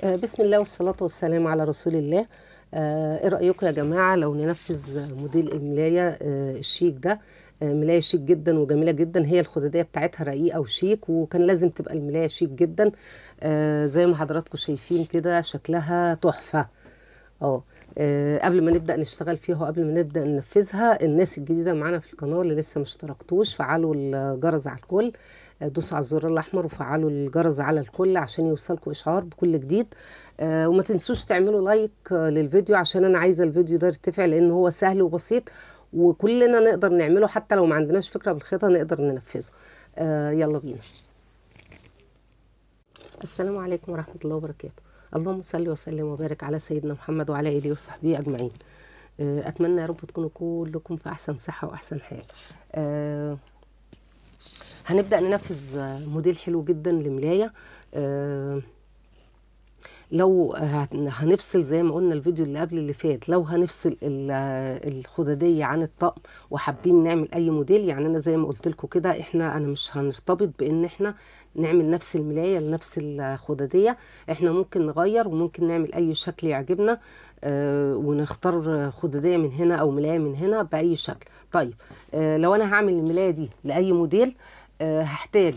آه، بسم الله والصلاة والسلام على رسول الله آه، ايه رأيكم يا جماعة لو ننفذ موديل الملاية آه، الشيك ده ملاية شيك جدا وجميلة جدا هي الخدادية بتاعتها رقيقة وشيك وكان لازم تبقى الملاية شيك جدا زي ما حضراتكم شايفين كده شكلها تحفة اه قبل ما نبدا نشتغل فيها وقبل ما نبدا ننفذها الناس الجديده معانا في القناه اللي لسه ما اشتركتوش فعلوا الجرس على الكل دوسوا على الزر الاحمر وفعلوا الجرس على الكل عشان يوصلكم اشعار بكل جديد آه، وما تنسوش تعملوا لايك آه، للفيديو عشان انا عايزه الفيديو ده يرتفع لان هو سهل وبسيط وكلنا نقدر نعمله حتى لو ما عندناش فكره بالخيطه نقدر ننفذه آه، يلا بينا السلام عليكم ورحمه الله وبركاته اللهم صل وسلم وبارك على سيدنا محمد وعلى اله وصحبه اجمعين اتمنى يا رب تكونوا كلكم في احسن صحه واحسن حال أه هنبدأ ننفذ موديل حلو جدا لملاية آه، لو هنفصل زي ما قلنا الفيديو اللي قبل اللي فات لو هنفصل الخدديه عن الطقم وحابين نعمل اي موديل يعني انا زي ما قلت لكم كده احنا انا مش هنرتبط بان احنا نعمل نفس الملايه لنفس الخدديه احنا ممكن نغير وممكن نعمل اي شكل يعجبنا آه، ونختار خدادية من هنا أو ملاية من هنا بأي شكل طيب آه، لو أنا هعمل الملاية دي لأي موديل آه، هحتاج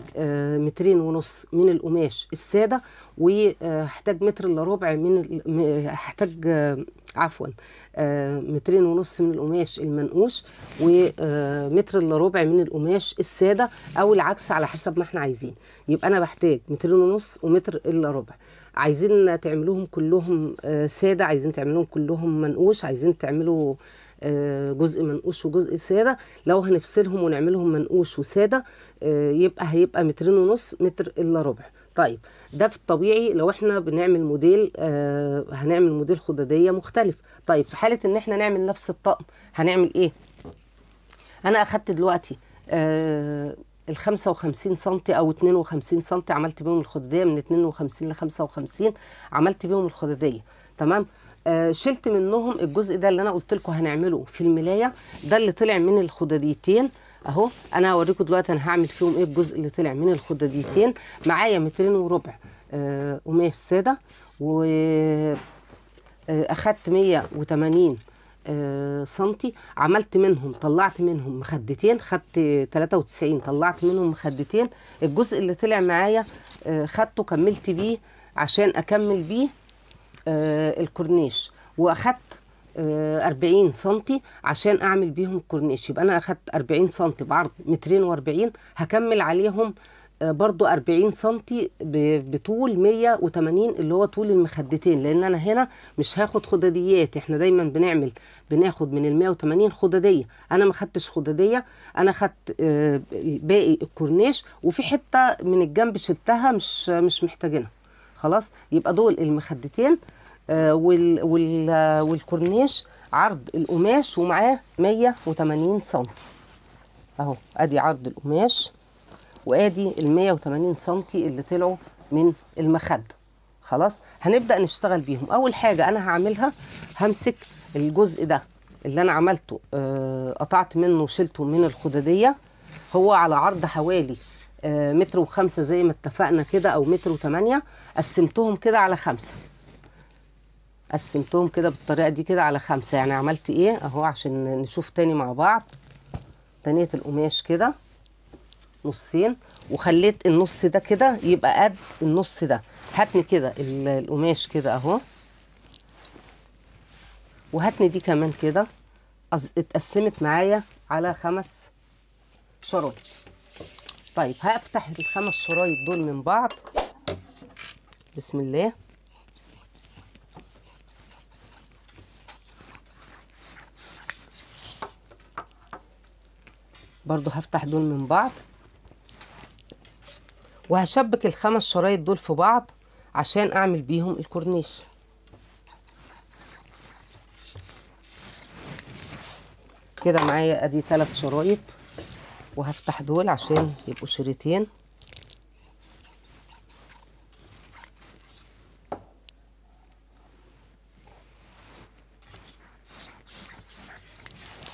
مترين ونص من القماش الساده وهحتاج متر الا ربع من هحتاج عفوا مترين ونص من القماش المنقوش ومتر الا ربع من القماش الساده او العكس على حسب ما احنا عايزين يبقى انا بحتاج مترين ونص ومتر الا ربع عايزين تعملوهم كلهم آه، ساده عايزين تعملوهم كلهم منقوش عايزين تعملوا آه، جزء منقوش وجزء ساده لو هنفصلهم ونعملهم منقوش وساده آه، يبقى هيبقى مترين ونص متر الا ربع طيب ده في الطبيعي لو احنا بنعمل موديل آه هنعمل موديل خداديه مختلف طيب في حاله ان احنا نعمل نفس الطقم هنعمل ايه انا اخدت دلوقتي آه ال 55 سم او 52 سم عملت بيهم الخداديه من 52 ل 55 عملت بيهم الخداديه تمام آه شلت منهم الجزء ده اللي انا قلت لكم هنعمله في الملايه ده اللي طلع من الخداديتين اهو انا هوريكم دلوقتي انا هعمل فيهم ايه الجزء اللي طلع من الخداديتين معايا مترين وربع آه ساده و آه اخدت 180 آه، سنتي عملت منهم طلعت منهم مخدتين خدت 93 طلعت منهم مخدتين الجزء اللي طلع معايا آه، خدته كملت بيه عشان اكمل بيه آه، الكورنيش واخدت 40 سنتي عشان اعمل بيهم الكورنيش يبقى انا اخدت 40 سنتي بعرض مترين و40 هكمل عليهم برضو 40 سنتي بطول 180 اللي هو طول المخدتين لان انا هنا مش هاخد خدديات احنا دايما بنعمل بناخد من ال 180 خدديه انا ما خدتش خدديه انا خدت آه، باقي الكورنيش وفي حته من الجنب شلتها مش مش محتاجينها خلاص يبقى دول المخدتين آه، وال وال والكورنيش عرض القماش ومعاه 180 سنتي اهو ادي عرض القماش وادي ال 180 سم اللي طلعوا من المخده خلاص هنبدا نشتغل بيهم اول حاجه انا هعملها همسك الجزء ده اللي انا عملته آه قطعت منه وشلته من الخداديه هو على عرض حوالي آه متر وخمسة زي ما اتفقنا كده او متر وثمانية قسمتهم كده على خمسة قسمتهم كده بالطريقة دي كده على خمسة يعني عملت ايه اهو عشان نشوف تاني مع بعض تانية القماش كده نصين وخليت النص ده كده يبقى قد النص ده هاتني كده القماش كده اهو وهاتني دي كمان كده اتقسمت معايا على خمس شرايط طيب هفتح الخمس شرايط دول من بعض بسم الله برضو هفتح دول من بعض وهشبك الخمس شرايط دول في بعض عشان اعمل بيهم الكورنيش كده معايا ادي ثلاث شرايط وهفتح دول عشان يبقوا شريطين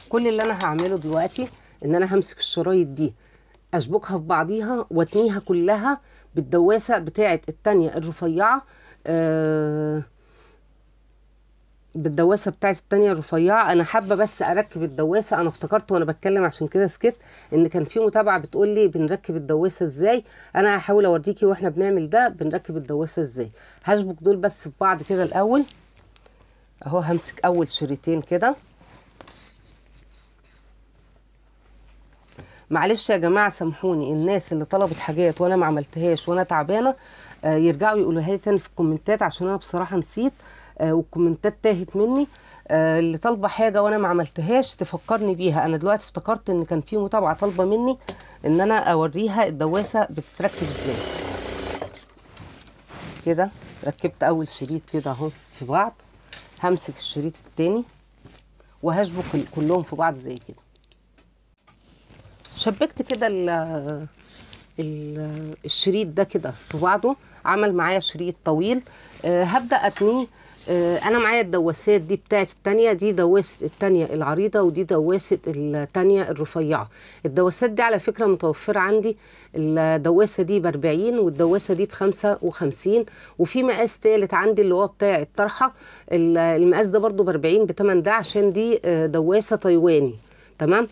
كل اللي انا هعمله دلوقتي ان انا همسك الشرايط دي اشبكها في بعضيها واتنيها كلها بالدواسه بتاعه التانية الرفيعه آه بالدواسه بتاعه التانية الرفيعه انا حابه بس اركب الدواسه انا افتكرت وانا بتكلم عشان كده سكت ان كان في متابعه بتقول لي بنركب الدواسه ازاي انا هحاول اوريكي واحنا بنعمل ده بنركب الدواسه ازاي هشبك دول بس في بعض كده الاول اهو همسك اول شريطين كده معلش يا جماعه سامحوني الناس اللي طلبت حاجات وانا ما عملتهاش وانا تعبانه آه، يرجعوا يقولوها لي تاني في الكومنتات عشان انا بصراحه نسيت آه، والكومنتات تاهت مني آه، اللي طالبه حاجه وانا ما عملتهاش تفكرني بيها انا دلوقتي افتكرت ان كان في متابعه طالبه مني ان انا اوريها الدواسه بتتركب ازاي كده ركبت اول شريط كده اهو في بعض همسك الشريط التاني وهشبك كلهم في بعض زي كده شبكت كده الشريط ده كده في بعضه عمل معايا شريط طويل أه هبدا اتنيه أه انا معايا الدواسات دي بتاعت التانية دي دواسة التانية العريضة ودي دواسة التانية الرفيعة الدواسات دي على فكرة متوفرة عندي الدواسة دي باربعين والدواسة دي بخمسة 55 وفي مقاس تالت عندي اللي هو بتاع الطرحة المقاس ده برضو باربعين بتمن ده عشان دي آه، دواسة تايواني تمام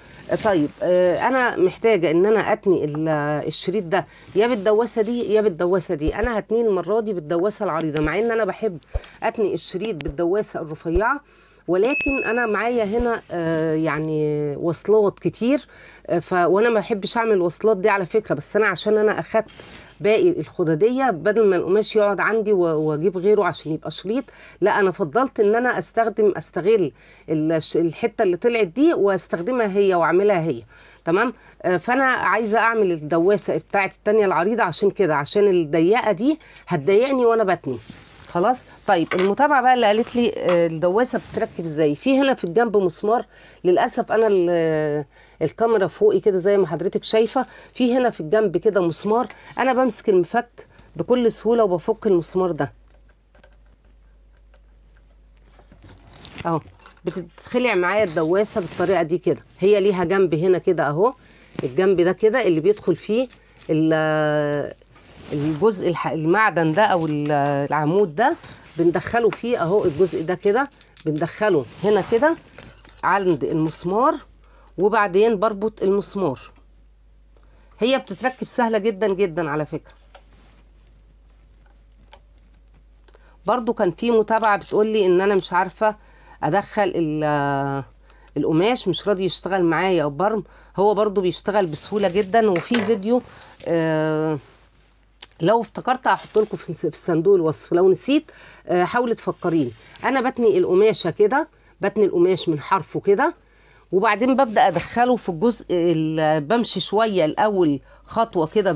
طيب آه، انا محتاجه ان انا اتني الشريط ده يا بالدواسه دي يا بالدواسه دي انا هتنيه المره دي بالدواسه العريضه مع ان انا بحب اتني الشريط بالدواسه الرفيعه ولكن انا معايا هنا آه، يعني وصلات كتير آه، ف وانا ما بحبش اعمل الوصلات دي على فكره بس انا عشان انا اخدت باقي الخداديه بدل ما القماش يقعد عندي واجيب غيره عشان يبقى شريط لا انا فضلت ان انا استخدم استغل الحته اللي طلعت دي واستخدمها هي واعملها هي تمام آه، فانا عايزه اعمل الدواسه بتاعت التانية العريضه عشان كده عشان الضيقه دي هتضايقني وانا بتني خلاص طيب المتابعه بقى اللي قالت لي آه، الدواسه بتركب ازاي في هنا في الجنب مسمار للاسف انا الكاميرا فوقي كده زي ما حضرتك شايفه في هنا في الجنب كده مسمار انا بمسك المفك بكل سهوله وبفك المسمار ده اهو بتتخلع معايا الدواسه بالطريقه دي كده هي ليها جنب هنا كده اهو الجنب ده كده اللي بيدخل فيه الجزء المعدن ده او العمود ده بندخله فيه اهو الجزء ده كده بندخله هنا كده عند المسمار وبعدين بربط المسمار هي بتتركب سهلة جدا جدا على فكرة برضو كان في متابعة بتقولي ان انا مش عارفة ادخل القماش مش راضي يشتغل معايا برم هو برضو بيشتغل بسهولة جدا وفي فيديو آه، لو افتكرت هحط لكم في الصندوق الوصف لو نسيت آه، حاولي تفكريني انا بتني القماشة كده بتني القماش من حرفه كده وبعدين ببدا ادخله في الجزء بمشي شويه الاول خطوه كده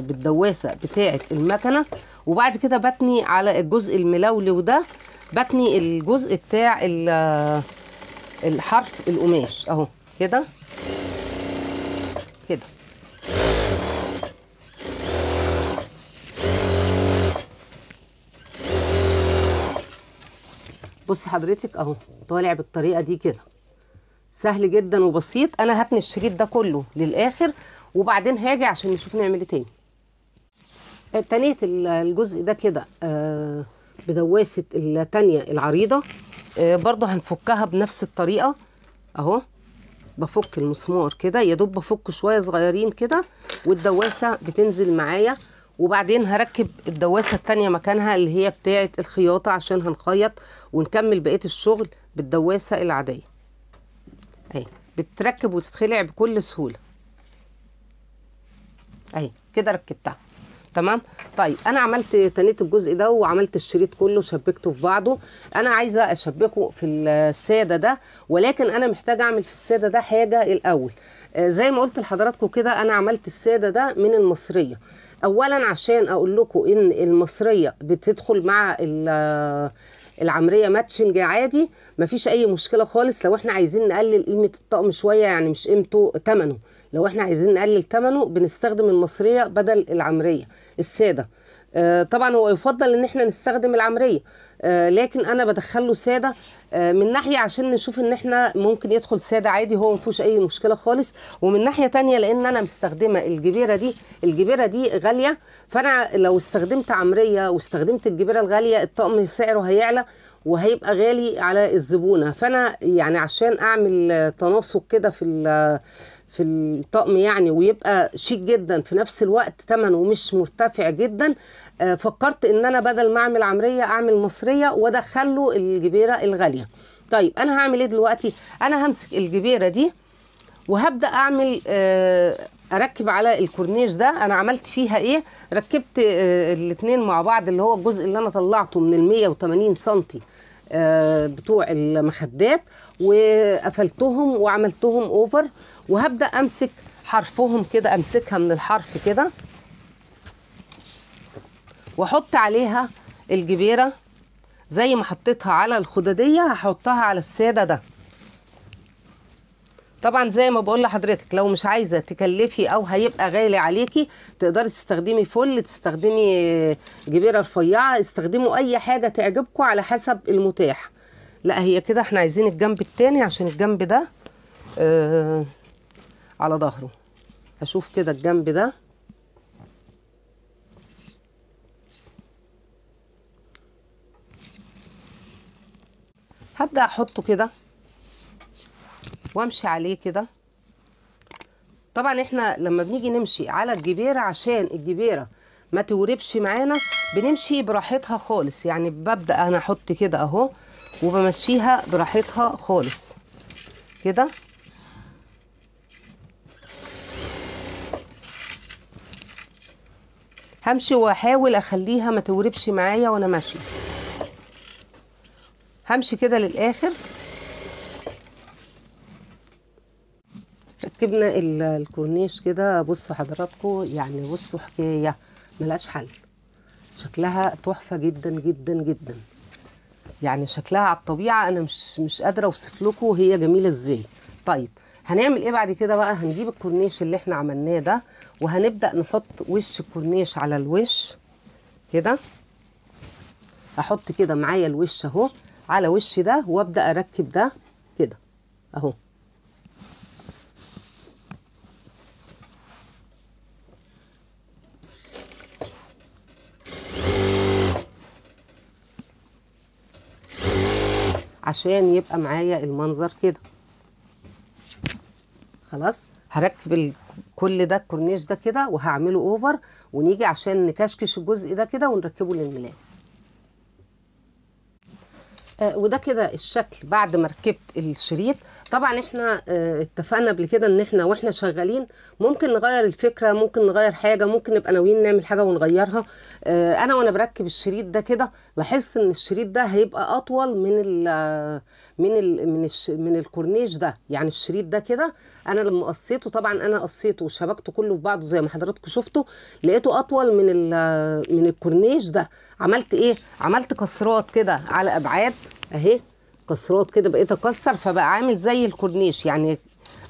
بالدواسه بتاعه المكنه وبعد كده بتني على الجزء الملولي ده بتني الجزء بتاع الحرف القماش اهو كده كده بصي حضرتك اهو طالع بالطريقه دي كده سهل جدا وبسيط انا هتني الشريط ده كله للاخر وبعدين هاجي عشان نشوف نعمل ايه تاني آه، تنيت الجزء ده كده آه، بدواسه التانيه العريضه آه، برضو هنفكها بنفس الطريقه اهو بفك المسمار كده يا دوب بفك شويه صغيرين كده والدواسه بتنزل معايا وبعدين هركب الدواسه التانيه مكانها اللي هي بتاعه الخياطه عشان هنخيط ونكمل بقيه الشغل بالدواسه العاديه اهي بتتركب وتتخلع بكل سهوله اهي كده ركبتها تمام طيب انا عملت تنيت الجزء ده وعملت الشريط كله شبكته في بعضه انا عايزه اشبكه في الساده ده ولكن انا محتاجه اعمل في الساده ده حاجه الاول آه زي ما قلت لحضراتكم كده انا عملت الساده ده من المصريه اولا عشان اقول لكم ان المصريه بتدخل مع آه، العمريه ماتشنج عادي مفيش اي مشكله خالص لو احنا عايزين نقلل قيمه الطقم شويه يعني مش قيمته ثمنه لو احنا عايزين نقلل ثمنه بنستخدم المصريه بدل العمريه الساده آه طبعا هو يفضل ان احنا نستخدم العمريه آه لكن انا بدخله ساده آه من ناحيه عشان نشوف ان احنا ممكن يدخل ساده عادي هو مفيهوش اي مشكله خالص ومن ناحيه تانية لان انا مستخدمه الجبيره دي الجبيره دي غاليه فانا لو استخدمت عمريه واستخدمت الجبيره الغاليه الطقم سعره هيعلى وهيبقى غالي على الزبونه فانا يعني عشان اعمل تناسق كده في في الطقم يعني ويبقى شيك جدا في نفس الوقت ثمن مش مرتفع جدا آه، فكرت ان انا بدل ما اعمل عمريه اعمل مصريه وادخله الجبيره الغاليه طيب انا هعمل ايه دلوقتي انا همسك الجبيره دي وهبدا اعمل آه، اركب على الكورنيش ده انا عملت فيها ايه ركبت آه، الاثنين مع بعض اللي هو الجزء اللي انا طلعته من ال 180 سنتي آه، بتوع المخدات وقفلتهم وعملتهم اوفر وهبدا امسك حرفهم كده امسكها من الحرف كده واحط عليها الجبيره زي ما حطيتها على الخدديه هحطها على الساده ده طبعا زي ما بقول لحضرتك لو مش عايزه تكلفي او هيبقى غالي عليكي تقدري تستخدمي فل تستخدمي جبيره رفيعه استخدموا اي حاجه تعجبكم على حسب المتاح لا هي كده احنا عايزين الجنب التاني عشان الجنب ده آه على ظهره اشوف كده الجنب ده هبدا احطه كده وامشي عليه كده طبعا احنا لما بنيجي نمشي على الجبيره عشان الجبيره ما توربش معانا بنمشي براحتها خالص يعني ببدا انا احط كده اهو وبمشيها براحتها خالص كده همشي واحاول اخليها ما توربش معايا وانا ماشيه همشي كده للاخر ركبنا الكورنيش كده بصوا حضراتكم يعني بصوا حكايه ملهاش حل شكلها تحفه جدا جدا جدا يعني شكلها على الطبيعه انا مش مش قادره اوصف لكم هي جميله ازاي طيب هنعمل ايه بعد كده بقى هنجيب الكورنيش اللي احنا عملناه ده وهنبدا نحط وش الكورنيش على الوش كده احط كده معايا الوش اهو على وش ده وابدا اركب ده كده اهو عشان يبقى معايا المنظر كده خلاص هركب كل ده الكورنيش ده كده وهعمله اوفر ونيجي عشان نكشكش الجزء ده كده ونركبه للملاك آه، وده كده الشكل بعد ما ركبت الشريط طبعا احنا آه، اتفقنا قبل كده ان احنا واحنا شغالين ممكن نغير الفكره ممكن نغير حاجه ممكن نبقى ناويين نعمل حاجه ونغيرها آه، انا وانا بركب الشريط ده كده لاحظت ان الشريط ده هيبقى اطول من الـ من الـ من, الـ من الكورنيش ده يعني الشريط ده كده انا لما قصيته طبعا انا قصيته وشبكته كله في بعضه زي ما حضراتكم شفتوا لقيته اطول من من الكورنيش ده عملت ايه عملت كسرات كده على ابعاد اهي كسرات كده بقيت اكسر فبقى عامل زي الكورنيش يعني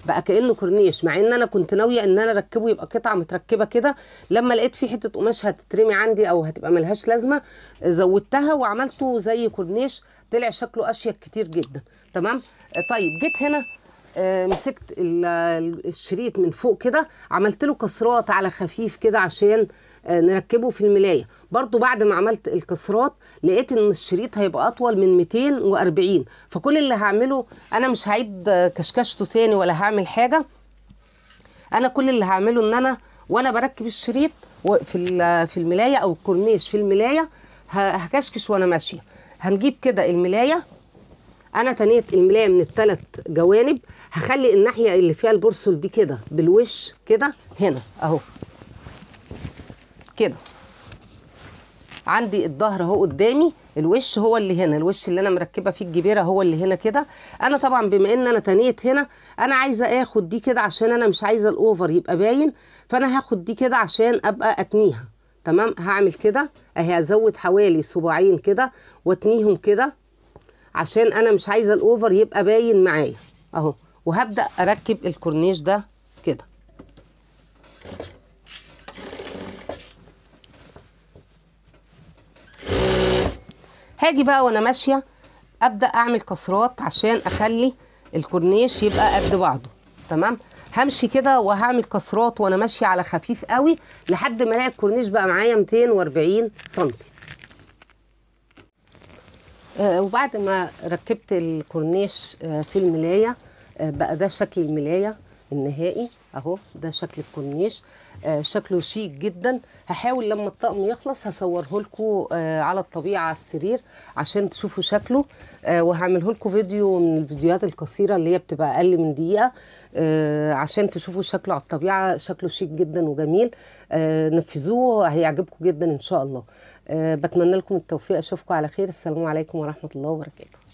بقى كانه كورنيش مع ان انا كنت ناويه ان انا اركبه يبقى قطعه متركبه كده لما لقيت في حته قماش هتترمي عندي او هتبقى ملهاش لازمه زودتها وعملته زي كورنيش طلع شكله اشيك كتير جدا تمام طيب جيت هنا آه، مسكت الشريط من فوق كده عملت له كسرات على خفيف كده عشان آه، نركبه في الملايه برضو بعد ما عملت الكسرات لقيت ان الشريط هيبقى اطول من 240 فكل اللي هعمله انا مش هعيد كشكشته تاني ولا هعمل حاجه انا كل اللي هعمله ان انا وانا بركب الشريط في في الملايه او الكورنيش في الملايه هكشكش وانا ماشيه هنجيب كده الملايه انا تنيت الملايه من الثلاث جوانب هخلي الناحيه اللي فيها البرسل دي كده بالوش كده هنا اهو كده عندي الظهر اهو قدامي الوش هو اللي هنا الوش اللي انا مركبه فيه الجبيره هو اللي هنا كده انا طبعا بما ان انا تنيت هنا انا عايزه اخد دي كده عشان انا مش عايزه الاوفر يبقى باين فانا هاخد دي كده عشان ابقى اتنيها تمام هعمل كده اهي هزود حوالي صباعين كده واتنيهم كده عشان انا مش عايزه الاوفر يبقى باين معايا اهو وهبدا اركب الكورنيش ده كده هاجي بقى وانا ماشيه ابدا اعمل كسرات عشان اخلي الكورنيش يبقى قد بعضه تمام همشي كده وهعمل كسرات وانا ماشيه على خفيف قوي لحد ما الاقي الكورنيش بقى معايا 240 سم آه، وبعد ما ركبت الكورنيش آه، في الملايه آه، بقى ده شكل الملايه النهائي اهو ده شكل الكورنيش آه، شكله شيك جدا هحاول لما الطقم يخلص هصوره لكم آه، على الطبيعه على السرير عشان تشوفوا شكله آه، وهعمله لكم فيديو من الفيديوهات القصيره اللي هي بتبقى اقل من دقيقه عشان تشوفوا شكله على الطبيعه شكله شيك جدا وجميل نفذوه هيعجبكم جدا ان شاء الله بتمنى لكم التوفيق اشوفكم على خير السلام عليكم ورحمه الله وبركاته